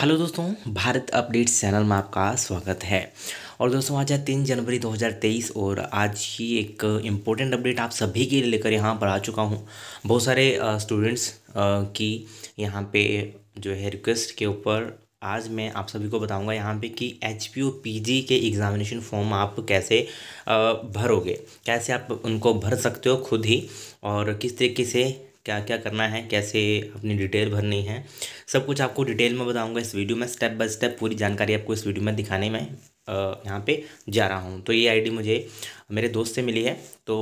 hello दोस्तों Bharat update channel में आपका स्वागत है और दोस्तों आज है तीन जनवरी 2023 और आज की एक इम्पोर्टेंट अपडेट आप सभी के लिए लेकर यहाँ पर आ चुका हूँ बहुत सारे स्टूडेंट्स की यहाँ पे जो है रिक्वेस्ट के ऊपर आज मैं आप सभी को बताऊंगा यहाँ पे कि एच पी के एग्ज़ामिनेशन फॉर्म आप कैसे भरोगे कैसे आप उनको भर सकते हो खुद ही और किस तरीके से क्या क्या करना है कैसे अपनी डिटेल भरनी है सब कुछ आपको डिटेल में बताऊंगा इस वीडियो में स्टेप बाय स्टेप पूरी जानकारी आपको इस वीडियो में दिखाने में यहाँ पे जा रहा हूँ तो ये आईडी मुझे मेरे दोस्त से मिली है तो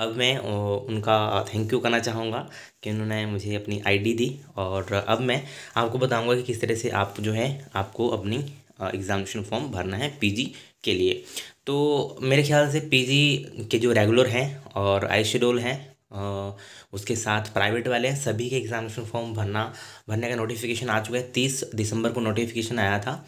अब मैं उनका थैंक यू करना चाहूँगा कि उन्होंने मुझे अपनी आईडी दी और अब मैं आपको बताऊँगा कि किस तरह से आप जो है आपको अपनी एग्ज़ामिनेशन फॉर्म भरना है पी के लिए तो मेरे ख्याल से पीजी के जो रेगुलर हैं और आई शेड्यूल हैं उसके साथ प्राइवेट वाले हैं सभी के एग्जामिनेशन फॉर्म भरना भरने का नोटिफिकेशन आ चुका है तीस दिसंबर को नोटिफिकेशन आया था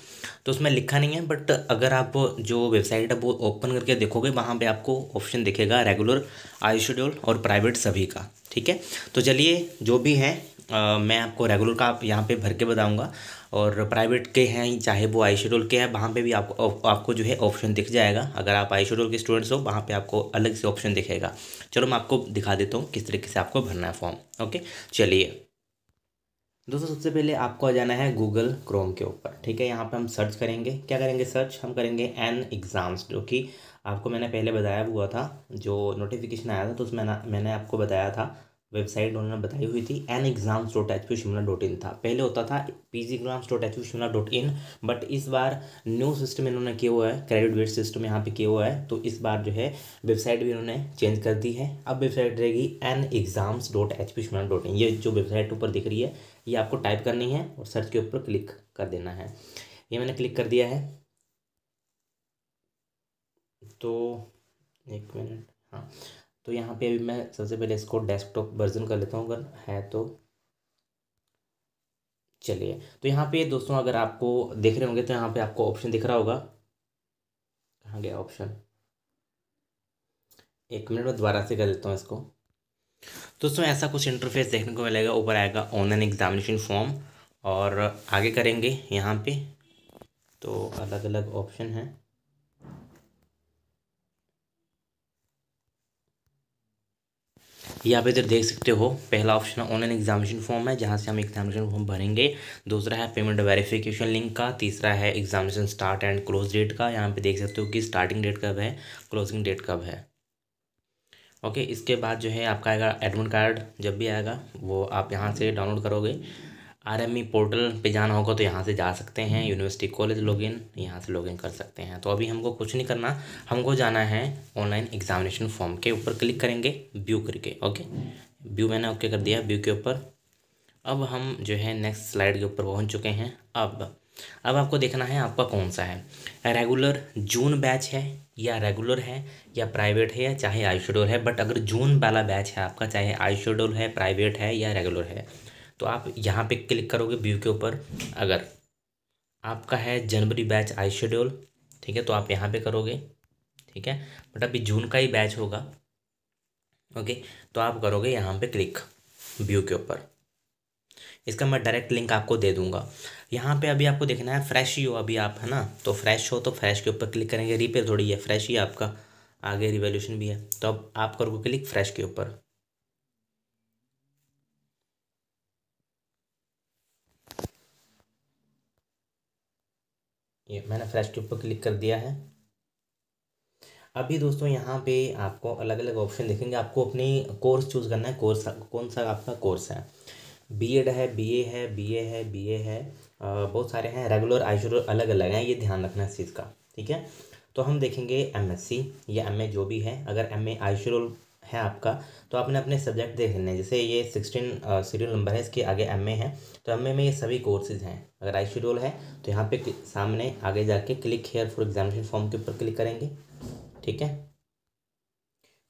तो उसमें लिखा नहीं है बट अगर आप जो वेबसाइट है वो ओपन करके देखोगे वहाँ पे आपको ऑप्शन दिखेगा रेगुलर आई शेड्यूल और प्राइवेट सभी का ठीक है तो चलिए जो भी है आ, मैं आपको रेगुलर का आप यहाँ पर भर के बताऊँगा और प्राइवेट के हैं चाहे वो आई शेड्यूल के हैं वहाँ पे भी आपको आपको जो है ऑप्शन दिख जाएगा अगर आप आई शेड्यूल के स्टूडेंट्स हो वहाँ पे आपको अलग से ऑप्शन दिखेगा चलो मैं आपको दिखा देता हूँ किस तरीके से आपको भरना है फॉर्म ओके चलिए दोस्तों सबसे पहले आपको आ जाना है गूगल क्रोम के ऊपर ठीक है यहाँ पर हम सर्च करेंगे क्या करेंगे सर्च हम करेंगे एन एग्ज़ाम्स जो कि आपको मैंने पहले बताया हुआ था जो नोटिफिकेशन आया था तो उसमें मैंने आपको बताया था वेबसाइट उन्होंने बताई हुई थी N exams dot H P Shimla dot in था पहले होता था P G exams dot H P Shimla dot in but इस बार न्यू सिस्टम इन्होंने किया हुआ है क्रेडिट वेट सिस्टम यहाँ पे किया हुआ है तो इस बार जो है वेबसाइट भी इन्होंने चेंज कर दी है अब वेबसाइट रहेगी N exams dot H P Shimla dot in ये जो वेबसाइट ऊपर दिख रही है ये आपको टाइप करनी है और सर्च के ऊपर क्लिक कर देना है ये मैंने क्लिक कर दिया है तो एक मिनट हाँ तो यहाँ पे अभी मैं सबसे पहले इसको डेस्कटॉप वर्जन कर लेता हूँ अगर है तो चलिए तो यहाँ पे दोस्तों अगर आपको देख रहे होंगे तो यहाँ पे आपको ऑप्शन दिख रहा होगा कहाँ गया ऑप्शन एक मिनट में दोबारा से कर लेता हूँ इसको दोस्तों ऐसा कुछ इंटरफेस देखने को मिलेगा ऊपर आएगा ऑनलाइन एग्जामिनेशन फॉर्म और आगे करेंगे यहाँ पे तो अलग अलग ऑप्शन हैं यहाँ पे इधर देख सकते हो पहला ऑप्शन है ऑनलाइन एग्जामिनेशन फॉर्म है जहाँ से हम एग्जामिनेशन फॉर्म भरेंगे दूसरा है पेमेंट वेरिफिकेशन लिंक का तीसरा है examination start and close date का यहाँ पे देख सकते हो कि स्टार्टिंग डेट कब है क्लोजिंग डेट कब है ओके इसके बाद जो है आपका आएगा एडमिट कार्ड जब भी आएगा वो आप यहाँ से डाउनलोड करोगे आरएमई पोर्टल पे जाना होगा तो यहाँ से जा सकते हैं यूनिवर्सिटी कॉलेज लॉगिन यहाँ से लॉगिन कर सकते हैं तो अभी हमको कुछ नहीं करना हमको जाना है ऑनलाइन एग्जामिनेशन फॉर्म के ऊपर क्लिक करेंगे व्यू करके ओके व्यू मैंने ओके कर दिया व्यू के ऊपर अब हम जो है नेक्स्ट स्लाइड के ऊपर पहुँच चुके हैं अब अब आपको देखना है आपका कौन सा है रेगुलर जून बैच है या रेगुलर है या प्राइवेट है या चाहे आई है बट अगर जून वाला बैच है आपका चाहे आई है प्राइवेट है या रेगुलर है तो आप यहाँ पे क्लिक करोगे व्यू के ऊपर अगर आपका है जनवरी बैच आई शेड्यूल ठीक है तो आप यहाँ पे करोगे ठीक है बट अभी जून का ही बैच होगा ओके तो आप करोगे यहाँ पे क्लिक व्यू के ऊपर इसका मैं डायरेक्ट लिंक आपको दे दूंगा यहाँ पे अभी आपको देखना है फ्रेश ही हो अभी आप है ना तो फ्रेश हो तो फ्रेश के ऊपर क्लिक करेंगे रिपेयर थोड़ी है फ्रेश ही आपका आगे रिवोल्यूशन भी है तो अब आप करोगे क्लिक फ्रेश के ऊपर ये मैंने फ्रेश के ऊपर क्लिक कर दिया है अभी दोस्तों यहाँ पे आपको अलग अलग ऑप्शन देखेंगे आपको अपनी कोर्स चूज़ करना है कोर्स कौन सा आपका कोर्स है बीएड है बीए है बीए है बीए है बहुत सारे हैं रेगुलर आइशोर अलग अलग हैं ये ध्यान रखना इस चीज़ का ठीक है तो हम देखेंगे एमएससी या एमए जो भी है अगर एमए आइशोर है आपका तो आपने अपने सब्जेक्ट देख लेने जैसे ये सिक्सटीन शेड्यूल नंबर है इसके आगे एम ए है तो एम ए में ये सभी कोर्सेज हैं अगर आई शेड्यूल है तो यहाँ पे सामने आगे जाके click here for examination form के ऊपर क्लिक करेंगे ठीक है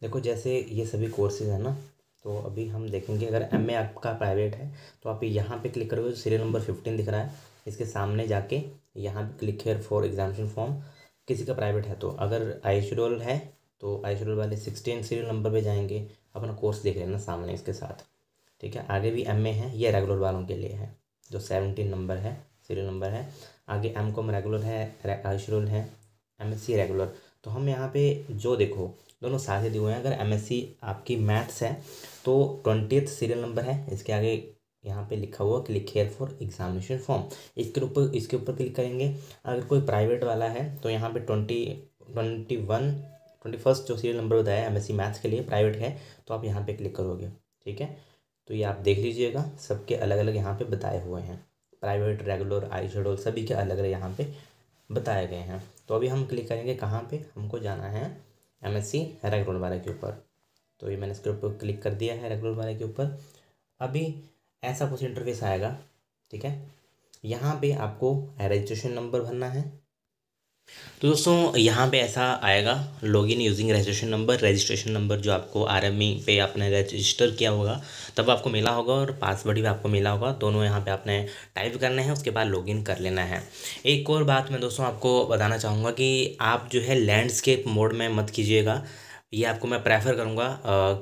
देखो जैसे ये सभी कोर्सेज हैं ना तो अभी हम देखेंगे अगर एम आपका प्राइवेट है तो आप यहाँ पर क्लिक करोगे सीरियल नंबर फिफ्टीन दिख रहा है इसके सामने जाके यहाँ पर click here for examination form किसी का प्राइवेट है तो अगर आई शेड्यूल है तो आई शेड्यूल वाले सिक्सटीन सीरियल नंबर पे जाएंगे अपना कोर्स देख लेना सामने इसके साथ ठीक है आगे भी एम ए है ये रेगुलर वालों के लिए है जो सेवनटीन नंबर है सीरियल नंबर है आगे एम कॉम रेगुलर है आई शेड्यूल है एम एस सी रेगुलर तो हम यहाँ पे जो देखो दोनों ही दिए हुए हैं अगर सी आपकी मैथ्स है तो ट्वेंटीथ सीरियल नंबर है इसके आगे यहाँ पे लिखा हुआ click here for examination form इसके ऊपर इसके ऊपर क्लिक करेंगे अगर कोई प्राइवेट वाला है तो यहाँ पे twenty twenty one twenty first जो सीरियल नंबर बताया एम एस मैथ्स के लिए प्राइवेट है तो आप यहाँ पर क्लिक करोगे ठीक है तो ये आप देख लीजिएगा सबके अलग अलग यहाँ पे बताए हुए हैं प्राइवेट रेगुलर आई शेडोल सभी के अलग अलग यहाँ पे बताए गए हैं तो अभी हम क्लिक करेंगे कहाँ पर हमको जाना है एम एस सी रेगुलर वाले के ऊपर तो ये मैंने इसके ऊपर क्लिक कर दिया है रेगुलर वाले के ऊपर अभी ऐसा कुछ इंटरफेस आएगा ठीक है यहाँ पे आपको रजिस्ट्रेशन नंबर भरना है तो दोस्तों यहाँ पे ऐसा आएगा log in using registration number registration number जो आपको आर e पे आपने रजिस्टर किया होगा तब आपको मिला होगा और पासवर्ड भी आपको मिला होगा दोनों यहाँ पे आपने टाइप करने हैं उसके बाद लॉगिन कर लेना है एक और बात मैं दोस्तों आपको बताना चाहूँगा कि आप जो है लैंडस्केप मोड में मत कीजिएगा ये आपको मैं प्रेफर करूँगा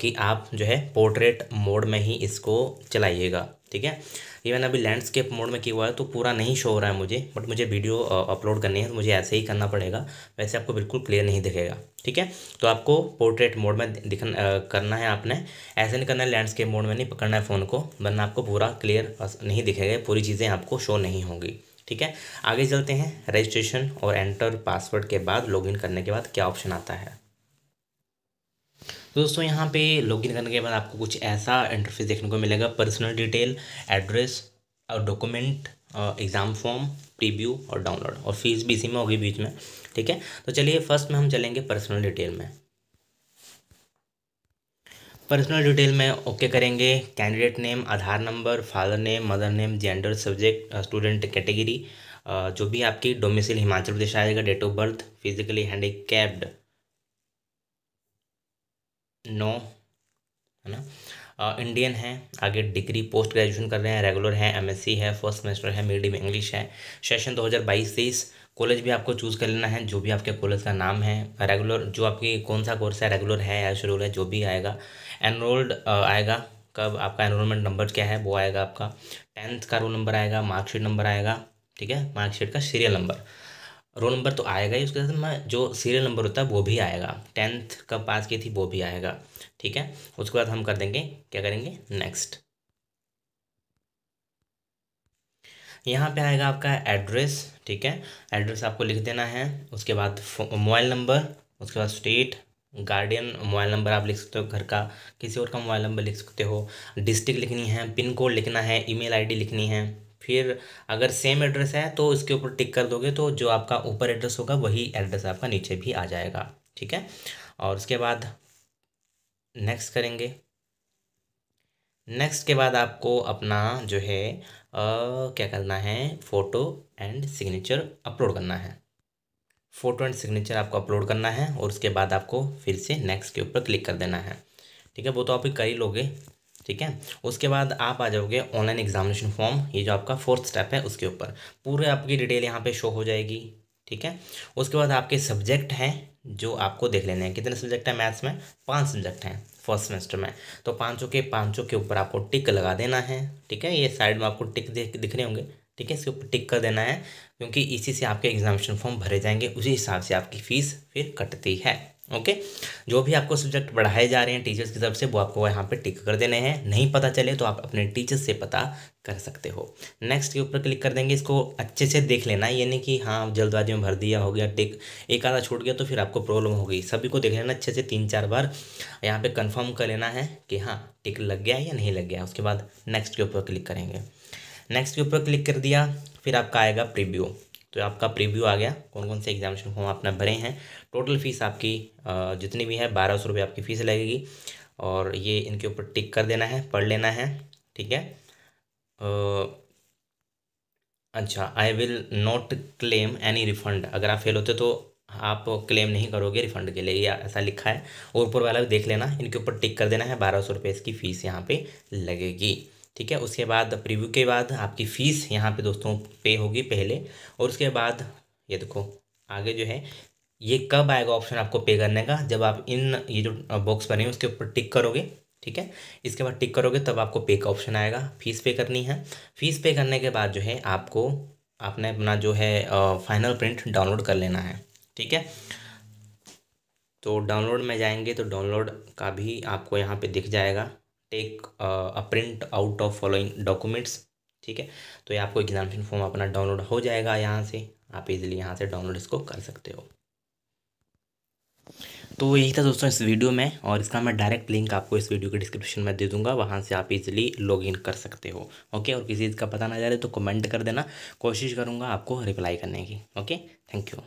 कि आप जो है पोर्ट्रेट मोड में ही इसको चलाइएगा ठीक है ये मैंने अभी लैंडस्केप मोड में किया हुआ है तो पूरा नहीं शो हो रहा है मुझे बट मुझे वीडियो अपलोड करनी है तो मुझे ऐसे ही करना पड़ेगा वैसे आपको बिल्कुल क्लियर नहीं दिखेगा ठीक है तो आपको पोर्ट्रेट मोड में दिखन आ, करना है आपने ऐसे नहीं करना है लैंडस्केप मोड में नहीं पकड़ना है फ़ोन को वरना आपको पूरा क्लियर नहीं दिखेगा पूरी चीज़ें आपको शो नहीं होंगी ठीक है आगे चलते हैं रजिस्ट्रेशन और एंटर पासवर्ड के बाद लॉगिन करने के बाद क्या ऑप्शन आता है तो दोस्तों यहाँ पे लॉगिन करने के बाद आपको कुछ ऐसा इंटरफेस देखने को मिलेगा पर्सनल डिटेल एड्रेस और डॉक्यूमेंट एग्ज़ाम फॉर्म प्रीव्यू और डाउनलोड और फीस भी इसी में होगी बीच में ठीक है तो चलिए फर्स्ट में हम चलेंगे पर्सनल डिटेल में पर्सनल डिटेल में ओके करेंगे candidate name Aadhaar number father name mother name gender subject student category जो भी आपकी डोमिसिल हिमाचल प्रदेश आएगा date of birth physically handicapped no है ना इंडियन है आगे डिग्री पोस्ट ग्रेजुएशन कर रहे हैं रेगुलर है एमएससी है फर्स्ट सेमेस्टर है मीडियम इंग्लिश है सेशन 2022 तेईस कॉलेज भी आपको चूज़ कर लेना है जो भी आपके कॉलेज का नाम है रेगुलर जो आपकी कौन सा कोर्स है रेगुलर है या शेड्यूल है जो भी आएगा एनरोल्ड आएगा कब आपका एनरोलमेंट नंबर क्या है वो आएगा आपका टेंथ का रोल नंबर आएगा मार्कशीट नंबर आएगा ठीक है मार्कशीट का सीरियल नंबर रोल नंबर तो आएगा ही उसके साथ में जो सीरियल नंबर होता है वो भी आएगा टेंथ कब पास की थी वो भी आएगा ठीक है उसके बाद हम कर देंगे क्या करेंगे नेक्स्ट यहाँ पे आएगा आपका एड्रेस ठीक है एड्रेस आपको लिख देना है उसके बाद मोबाइल नंबर उसके बाद स्टेट गार्डियन मोबाइल नंबर आप लिख सकते हो घर का किसी और का मोबाइल नंबर लिख सकते हो डिस्ट्रिक्ट लिखनी है पिन कोड लिखना है ईमेल आईडी लिखनी है फिर अगर सेम एड्रेस है तो इसके ऊपर टिक कर दोगे तो जो आपका ऊपर एड्रेस होगा वही एड्रेस आपका नीचे भी आ जाएगा ठीक है और उसके बाद नेक्स्ट करेंगे नेक्स्ट के बाद आपको अपना जो है आ, क्या करना है फ़ोटो एंड सिग्नेचर अपलोड करना है फ़ोटो एंड सिग्नेचर आपको अपलोड करना है और उसके बाद आपको फिर से नेक्स्ट के ऊपर क्लिक कर देना है ठीक है वो तो आप कर ही लोगे ठीक है उसके बाद आप आ जाओगे ऑनलाइन एग्जामिनेशन फॉर्म ये जो आपका फोर्थ स्टेप है उसके ऊपर पूरे आपकी डिटेल यहाँ पे शो हो जाएगी ठीक है उसके बाद आपके सब्जेक्ट हैं जो आपको देख लेने हैं कितने सब्जेक्ट हैं मैथ्स में पांच सब्जेक्ट हैं फर्स्ट सेमेस्टर में तो पांचों के पांचों के ऊपर आपको टिक लगा देना है ठीक है ये साइड में आपको टिक दिख रहे होंगे ठीक है इसके ऊपर टिक कर देना है क्योंकि इसी से आपके एग्जामिनेशन फॉर्म भरे जाएंगे उसी हिसाब से आपकी फ़ीस फिर कटती है ओके जो भी आपको सब्जेक्ट पढ़ाए जा रहे हैं टीचर्स की तरफ से वो आपको यहाँ पे टिक कर देने हैं नहीं पता चले तो आप अपने टीचर्स से पता कर सकते हो नेक्स्ट के ऊपर क्लिक कर देंगे इसको अच्छे से देख लेना ये नहीं कि हाँ जल्दबाजी में भर दिया हो गया टिक एक आधा छूट गया तो फिर आपको प्रॉब्लम हो गई सभी को देख लेना अच्छे से तीन चार बार यहाँ पर कन्फर्म कर लेना है कि हाँ टिक लग गया या नहीं लग गया उसके बाद नेक्स्ट के ऊपर क्लिक करेंगे नेक्स्ट के ऊपर क्लिक कर दिया फिर आपका आएगा प्रीव्यू तो आपका प्रीव्यू आ गया कौन कौन से एग्जामिनेशन फॉर्म आपने भरे हैं टोटल फीस आपकी जितनी भी है बारह सौ रुपये आपकी फ़ीस लगेगी और ये इनके ऊपर टिक कर देना है पढ़ लेना है ठीक है अच्छा I will not claim any refund अगर आप फेल होते तो आप क्लेम नहीं करोगे रिफंड के लिए या ऐसा लिखा है और ऊपर वाला भी देख लेना इनके ऊपर टिक कर देना है बारह सौ रुपये इसकी फ़ीस यहाँ पे लगेगी ठीक है उसके बाद प्रीव्यू के बाद आपकी फ़ीस यहाँ पे दोस्तों पे होगी पहले और उसके बाद ये देखो आगे जो है ये कब आएगा ऑप्शन आपको पे करने का जब आप इन ये जो बॉक्स बने उसके ऊपर टिक करोगे ठीक है इसके बाद टिक करोगे तब आपको पे का ऑप्शन आएगा फ़ीस पे करनी है फ़ीस पे करने के बाद जो है आपको आपने अपना जो है फाइनल प्रिंट डाउनलोड कर लेना है ठीक है तो डाउनलोड में जाएंगे तो डाउनलोड का भी आपको यहाँ पे दिख जाएगा take a print out of following documents ठीक है तो ये आपको एग्जामिनेशन फॉर्म अपना डाउनलोड हो जाएगा यहाँ से आप इजीली यहाँ से डाउनलोड इसको कर सकते हो तो यही था दोस्तों इस वीडियो में और इसका मैं डायरेक्ट लिंक आपको इस वीडियो के डिस्क्रिप्शन में दे दूंगा वहाँ से आप इजीली लॉग इन कर सकते हो ओके और किसी चीज़ का पता ना चले तो कमेंट कर देना कोशिश करूँगा आपको रिप्लाई करने की ओके थैंक यू